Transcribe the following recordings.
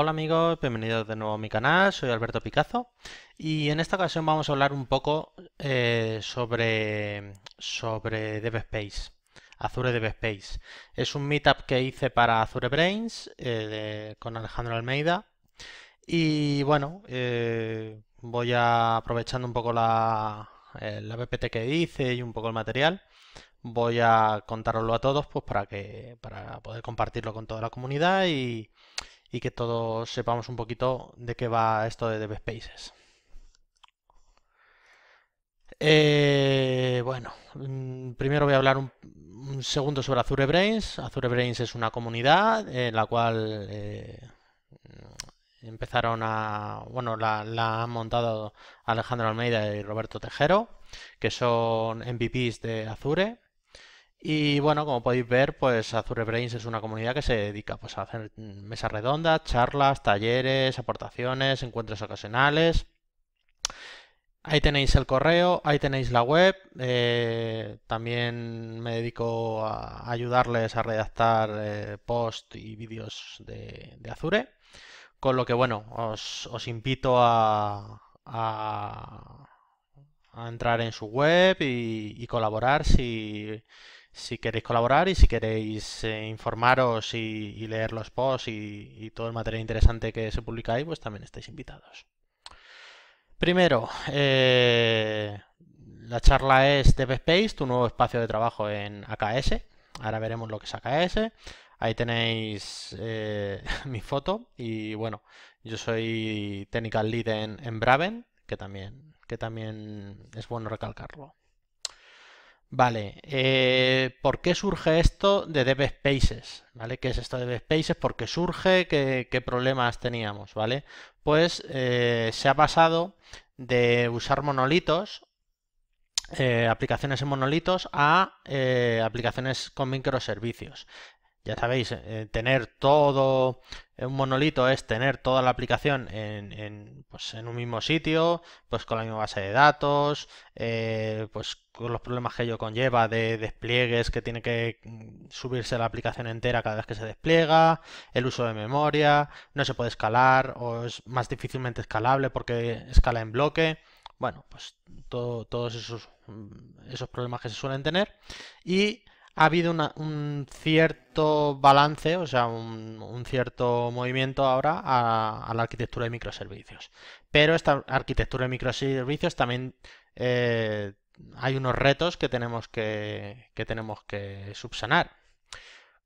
Hola amigos, bienvenidos de nuevo a mi canal, soy Alberto Picazo y en esta ocasión vamos a hablar un poco eh, sobre, sobre DevSpace, Azure DevSpace. Es un meetup que hice para Azure Brains eh, con Alejandro Almeida y bueno, eh, voy a, aprovechando un poco la, la que hice y un poco el material, voy a contároslo a todos pues para, que, para poder compartirlo con toda la comunidad y y que todos sepamos un poquito de qué va esto de Dev Spaces. Eh, bueno, mm, primero voy a hablar un, segundo sobre Azure Brains. Azure Brains es una comunidad en la cual eh, empezaron a. Bueno, la, la, han montado Alejandro Almeida y Roberto Tejero, que son MVPs de Azure. Y bueno, como podéis ver, pues Azure Brains es una comunidad que se dedica pues, a hacer mesas redondas, charlas, talleres, aportaciones, encuentros ocasionales. Ahí tenéis el correo, ahí tenéis la web. Eh, también me dedico a ayudarles a redactar eh, posts y vídeos de, Azure. Con lo que, bueno, os, invito a, a, entrar en su web y, y colaborar si si queréis colaborar y si queréis eh, informaros y, leer los posts y, todo el material interesante que se publica ahí, pues también estáis invitados. Primero, eh, la charla es DevSpace, tu nuevo espacio de trabajo en AKS. Ahora veremos lo que es AKS. Ahí tenéis eh, mi foto y bueno, yo soy Technical Lead en, en Braven, que también, que también es bueno recalcarlo. Vale, eh, ¿por qué surge esto de Dev Spaces? ¿Vale? ¿Qué es esto de Dev Spaces? ¿Por qué surge? ¿Qué, problemas teníamos? ¿Vale? Pues eh, se ha pasado de usar monolitos, eh, aplicaciones en monolitos, a aplicaciones con microservicios. Ya sabéis, eh, tener todo, eh, un monolito es tener toda la aplicación en, pues, en, un mismo sitio, pues con la misma base de datos, eh, pues con los problemas que ello conlleva de despliegues que tiene que mm, subirse la aplicación entera cada vez que se despliega, el uso de memoria, no se puede escalar o es más difícilmente escalable porque escala en bloque. Bueno, pues todo, todos esos, mm, esos problemas que se suelen tener. Y ha habido un cierto balance, o sea, un, cierto movimiento ahora a, la arquitectura de microservicios. Pero esta arquitectura de microservicios también eh, hay unos retos que tenemos que, tenemos que subsanar.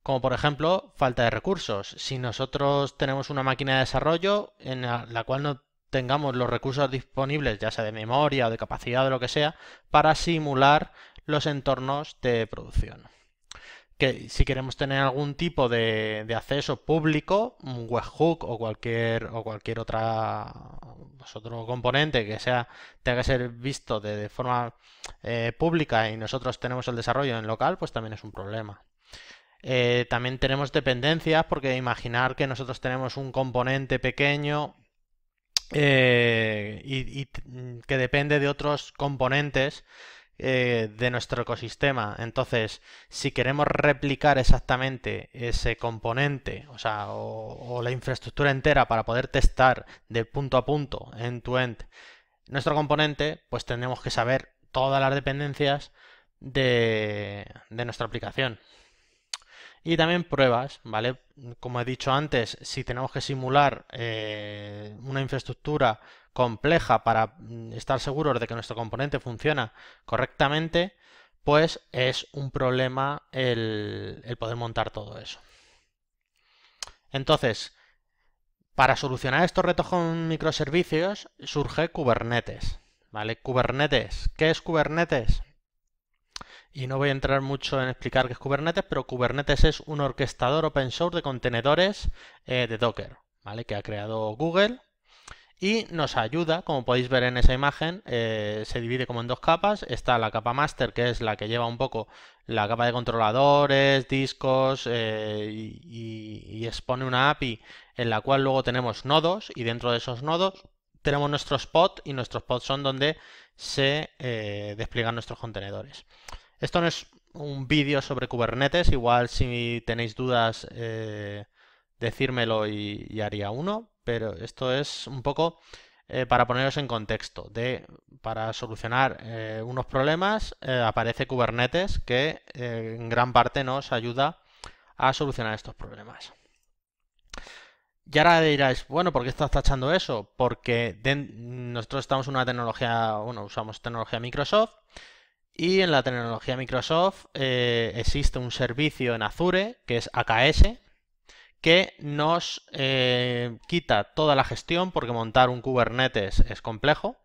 Como por ejemplo, falta de recursos. Si nosotros tenemos una máquina de desarrollo en la, cual no tengamos los recursos disponibles, ya sea de memoria o de capacidad o lo que sea, para simular los entornos de producción si queremos tener algún tipo de, acceso público, un webhook o cualquier o cualquier otra pues otro componente que sea tenga que ser visto de, forma eh, pública y nosotros tenemos el desarrollo en local, pues también es un problema. Eh, también tenemos dependencias, porque imaginar que nosotros tenemos un componente pequeño eh, y que depende de otros componentes eh, de nuestro ecosistema. Entonces, si queremos replicar exactamente ese componente, o sea, o, la infraestructura entera para poder testar de punto a punto, en to end nuestro componente, pues tenemos que saber todas las dependencias de, de nuestra aplicación y también pruebas, ¿vale? Como he dicho antes, si tenemos que simular eh, una infraestructura compleja para mm, estar seguros de que nuestro componente funciona correctamente, pues es un problema el, el poder montar todo eso. Entonces, para solucionar estos retos con microservicios surge Kubernetes, ¿vale? Kubernetes, ¿qué es Kubernetes? y no voy a entrar mucho en explicar qué es Kubernetes, pero Kubernetes es un orquestador open source de contenedores eh, de Docker, ¿vale? Que ha creado Google y nos ayuda, como podéis ver en esa imagen, eh, se divide como en dos capas. Está la capa master, que es la que lleva un poco la capa de controladores, discos eh, y, expone una API en la cual luego tenemos nodos y dentro de esos nodos tenemos nuestros pods y nuestros pods son donde se despliegan nuestros contenedores. Esto no es un vídeo sobre Kubernetes, igual si tenéis dudas eh, decírmelo y, haría uno, pero esto es un poco eh, para poneros en contexto, de, para solucionar eh, unos problemas aparece Kubernetes que en gran parte nos ayuda a solucionar estos problemas. Y ahora diráis, bueno, ¿por qué estás tachando eso? Porque nosotros estamos una tecnología, bueno, usamos tecnología Microsoft y en la tecnología Microsoft eh, existe un servicio en Azure, que es AKS, que nos eh, quita toda la gestión porque montar un Kubernetes es complejo.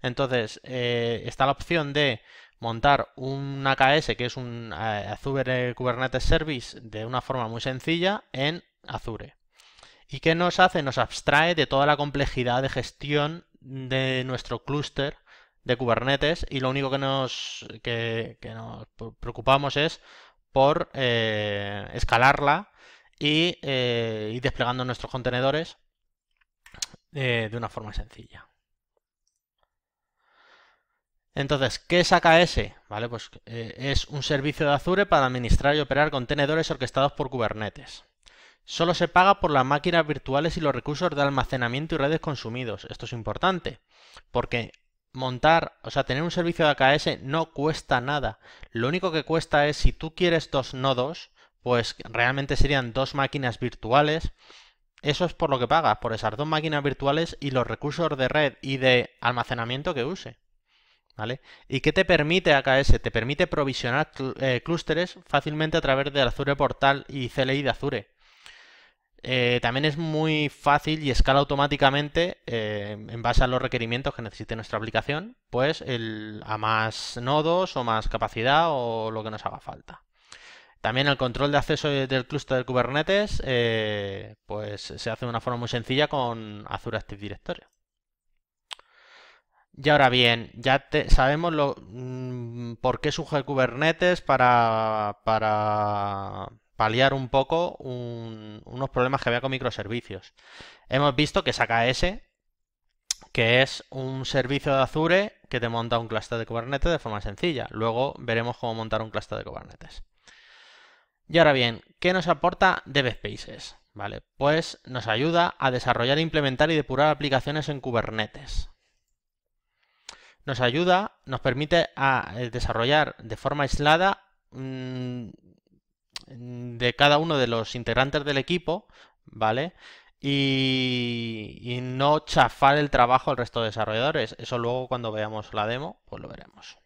Entonces, eh, está la opción de montar un AKS, que es un Azure Kubernetes Service, de una forma muy sencilla en Azure. ¿Y qué nos hace? Nos abstrae de toda la complejidad de gestión de nuestro clúster de Kubernetes y lo único que nos, nos preocupamos es por eh, escalarla y ir eh, desplegando nuestros contenedores eh, de una forma sencilla. Entonces, ¿qué es AKS? ¿Vale? Pues, es un servicio de Azure para administrar y operar contenedores orquestados por Kubernetes. Solo se paga por las máquinas virtuales y los recursos de almacenamiento y redes consumidos. Esto es importante, porque montar, o sea, tener un servicio de AKS no cuesta nada. Lo único que cuesta es si tú quieres dos nodos, pues realmente serían dos máquinas virtuales. Eso es por lo que pagas, por esas dos máquinas virtuales y los recursos de red y de almacenamiento que use. ¿Vale? ¿Y qué te permite AKS? Te permite provisionar eh, clústeres fácilmente a través de Azure Portal y CLI de Azure. Eh, también es muy fácil y escala automáticamente eh, en base a los requerimientos que necesite nuestra aplicación, pues a más nodos o más capacidad o lo que nos haga falta. También el control de acceso del cluster de Kubernetes eh, pues se hace de una forma muy sencilla con Azure Active Directory. Y ahora bien, ya sabemos lo, mm, por qué surge Kubernetes para, para un poco unos problemas que había con microservicios. Hemos visto que saca ese, que es un servicio de Azure que te monta un cluster de Kubernetes de forma sencilla. Luego veremos cómo montar un cluster de Kubernetes. Y ahora bien, ¿qué nos aporta DevSpaces? Vale, pues nos ayuda a desarrollar, implementar y depurar aplicaciones en Kubernetes. Nos ayuda, nos permite a eh, desarrollar de forma aislada mm, Mm, de cada uno de los integrantes del equipo, ¿vale? Y, no chafar el trabajo al resto de desarrolladores. Eso luego cuando veamos la demo, pues lo veremos.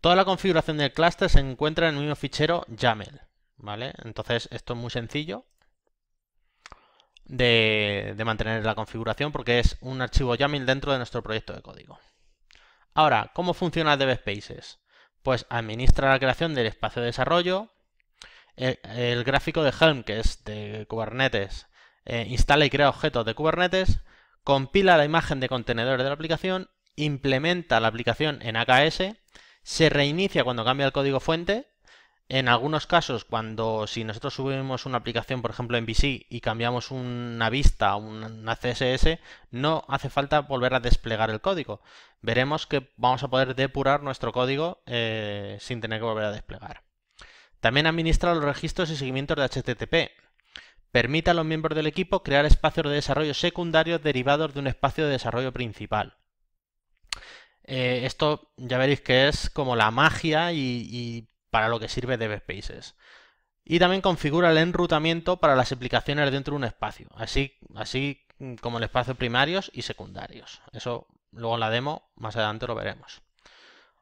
Toda la configuración del cluster se encuentra en el mismo fichero YAML, ¿vale? Entonces esto es muy sencillo de, mantener la configuración porque es un archivo YAML dentro de nuestro proyecto de código. Ahora, ¿cómo funciona DevSpaces. Pues administra la creación del espacio de desarrollo, el, gráfico de Helm, que es de Kubernetes, eh, instala y crea objetos de Kubernetes, compila la imagen de contenedores de la aplicación, implementa la aplicación en AKS, se reinicia cuando cambia el código fuente. En algunos casos, cuando si nosotros subimos una aplicación, por ejemplo, en VC y cambiamos una vista un una CSS, no hace falta volver a desplegar el código. Veremos que vamos a poder depurar nuestro código eh, sin tener que volver a desplegar. También administra los registros y seguimientos de HTTP. Permite a los miembros del equipo crear espacios de desarrollo secundarios derivados de un espacio de desarrollo principal. Eh, esto ya veréis que es como la magia y, para lo que sirve DevSpaces. Y también configura el enrutamiento para las aplicaciones dentro de un espacio, así, así como el espacios primarios y secundarios. Eso luego en la demo más adelante lo veremos.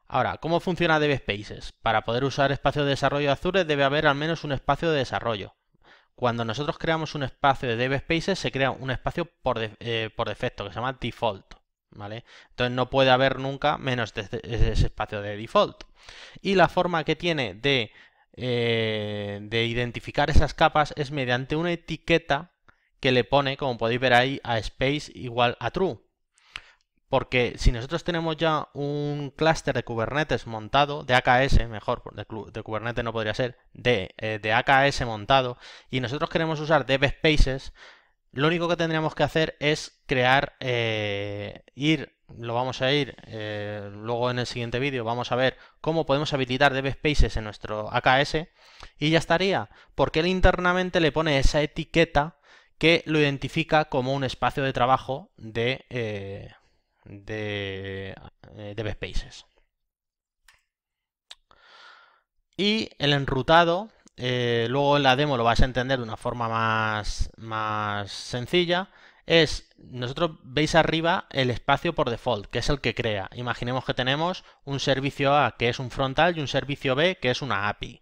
Ahora, ¿cómo funciona DevSpaces? Spaces? Para poder usar espacios de desarrollo de Azure debe haber al menos un espacio de desarrollo. Cuando nosotros creamos un espacio de DevSpaces, se crea un espacio eh, por, defecto que se llama default. ¿Vale? Entonces no puede haber nunca menos de ese espacio de default. Y la forma que tiene de, eh, de identificar esas capas es mediante una etiqueta que le pone, como podéis ver ahí, a space igual a true. Porque si nosotros tenemos ya un clúster de Kubernetes montado, de AKS, mejor, de, Kubernetes no podría ser, de, eh, de, AKS montado, y nosotros queremos usar Dev Spaces, lo único que tendríamos que hacer es crear, eh, ir, lo vamos a ir, eh, luego en el siguiente vídeo vamos a ver cómo podemos habilitar Dev Spaces en nuestro AKS, y ya estaría, porque él internamente le pone esa etiqueta que lo identifica como un espacio de trabajo de de eh, Y el enrutado, eh, luego en la demo lo vas a entender de una forma más, más sencilla, es, nosotros veis arriba el espacio por default, que es el que crea. Imaginemos que tenemos un servicio A, que es un frontal, y un servicio B, que es una API.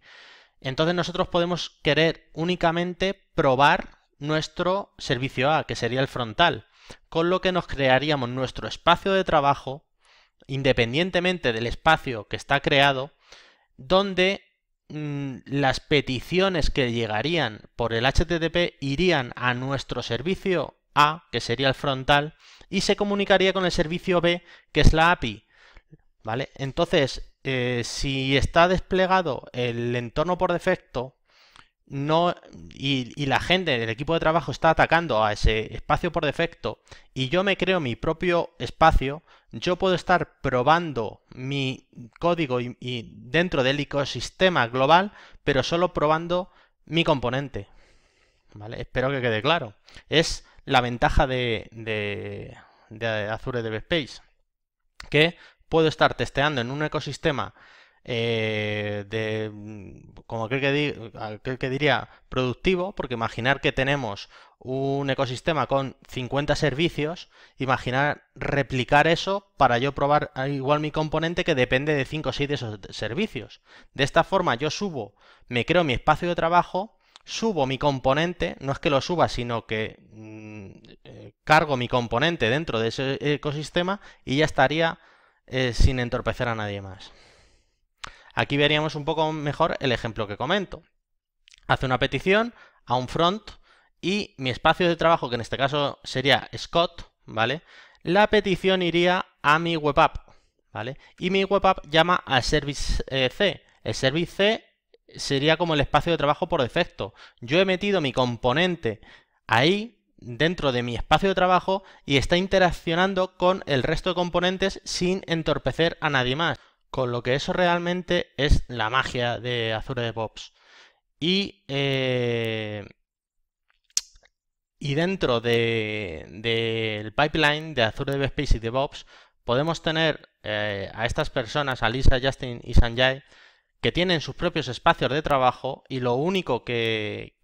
Entonces nosotros podemos querer únicamente probar nuestro servicio A, que sería el frontal con lo que nos crearíamos nuestro espacio de trabajo, independientemente del espacio que está creado, donde mm, las peticiones que llegarían por el HTTP irían a nuestro servicio A, que sería el frontal, y se comunicaría con el servicio B, que es la API. ¿Vale? Entonces, eh, si está desplegado el entorno por defecto, no y, la gente del equipo de trabajo está atacando a ese espacio por defecto y yo me creo mi propio espacio, yo puedo estar probando mi código y, dentro del ecosistema global, pero solo probando mi componente. ¿Vale? Espero que quede claro. Es la ventaja de, de, Azure DevSpace, que puedo estar testeando en un ecosistema eh, de, como aquel que, diría, productivo, porque imaginar que tenemos un ecosistema con 50 servicios, imaginar replicar eso para yo probar ah, igual mi componente que depende de 5 o 6 de esos servicios. De esta forma yo subo, me creo mi espacio de trabajo, subo mi componente, no es que lo suba, sino que mm, eh, cargo mi componente dentro de ese ecosistema y ya estaría eh, sin entorpecer a nadie más. Aquí veríamos un poco mejor el ejemplo que comento. Hace una petición a un front y mi espacio de trabajo, que en este caso sería Scott, ¿vale? La petición iría a mi web app, ¿vale? Y mi web app llama a service eh, C. El service C sería como el espacio de trabajo por defecto. Yo he metido mi componente ahí dentro de mi espacio de trabajo y está interaccionando con el resto de componentes sin entorpecer a nadie más. Con lo que eso realmente es la magia de Azure DevOps. Y, eh, y dentro del pipeline de Azure DevSpace y DevOps podemos tener eh, a estas personas, a Lisa, Justin y Sanjay, que tienen sus propios espacios de trabajo y lo único que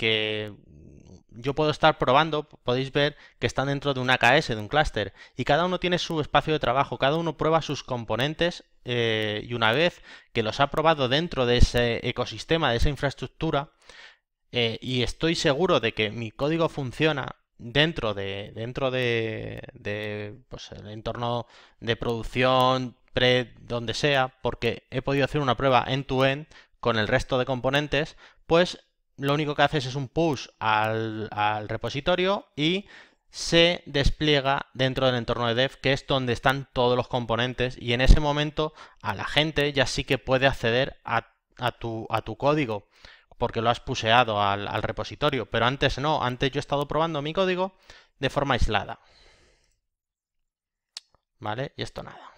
yo puedo estar probando, podéis ver que están dentro de un AKS, de un clúster, y cada uno tiene su espacio de trabajo, cada uno prueba sus componentes eh, y una vez que los ha probado dentro de ese ecosistema, de esa infraestructura, eh, y estoy seguro de que mi código funciona dentro de dentro de, de pues, el entorno de producción pre donde sea porque he podido hacer una prueba end to end con el resto de componentes pues lo único que haces es un push al, repositorio y se despliega dentro del entorno de dev, que es donde están todos los componentes y en ese momento a la gente ya sí que puede acceder a, a, tu, código, porque lo has puseado al, al repositorio, pero antes no, antes yo he estado probando mi código de forma aislada. ¿Vale? Y esto nada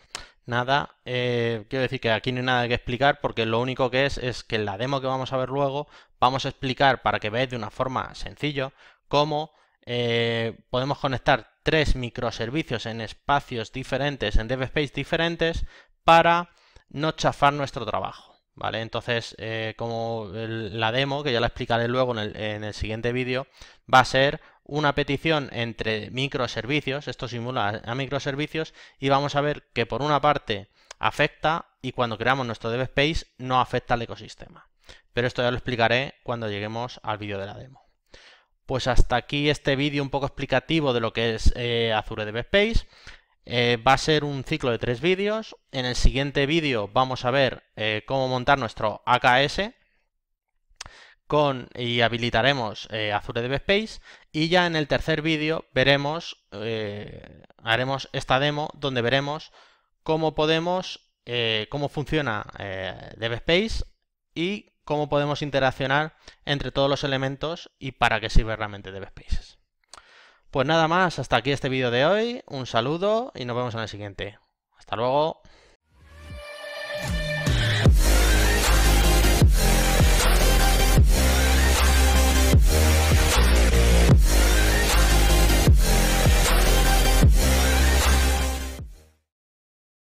nada, eh, quiero decir que aquí no hay nada que explicar porque lo único que es es que en la demo que vamos a ver luego vamos a explicar para que veáis de una forma sencilla cómo eh, podemos conectar tres microservicios en espacios diferentes, en DevSpace diferentes, para no chafar nuestro trabajo. ¿Vale? Entonces, eh, como la demo, que ya la explicaré luego en el, en el siguiente vídeo, va a ser una petición entre microservicios, esto simula a microservicios, y vamos a ver que por una parte afecta y cuando creamos nuestro DevSpace no afecta al ecosistema. Pero esto ya lo explicaré cuando lleguemos al vídeo de la demo. Pues hasta aquí este vídeo un poco explicativo de lo que es eh, Azure DevSpace eh, va a ser un ciclo de tres vídeos. En el siguiente vídeo vamos a ver eh, cómo montar nuestro AKS, con y habilitaremos eh, Azure DevSpace y ya en el tercer vídeo veremos, eh, haremos esta demo donde veremos cómo podemos, eh, cómo funciona DevSpace Space y cómo podemos interaccionar entre todos los elementos y para qué sirve realmente DevSpaces. Pues nada más, hasta aquí este vídeo de hoy, un saludo y nos vemos en el siguiente. Hasta luego.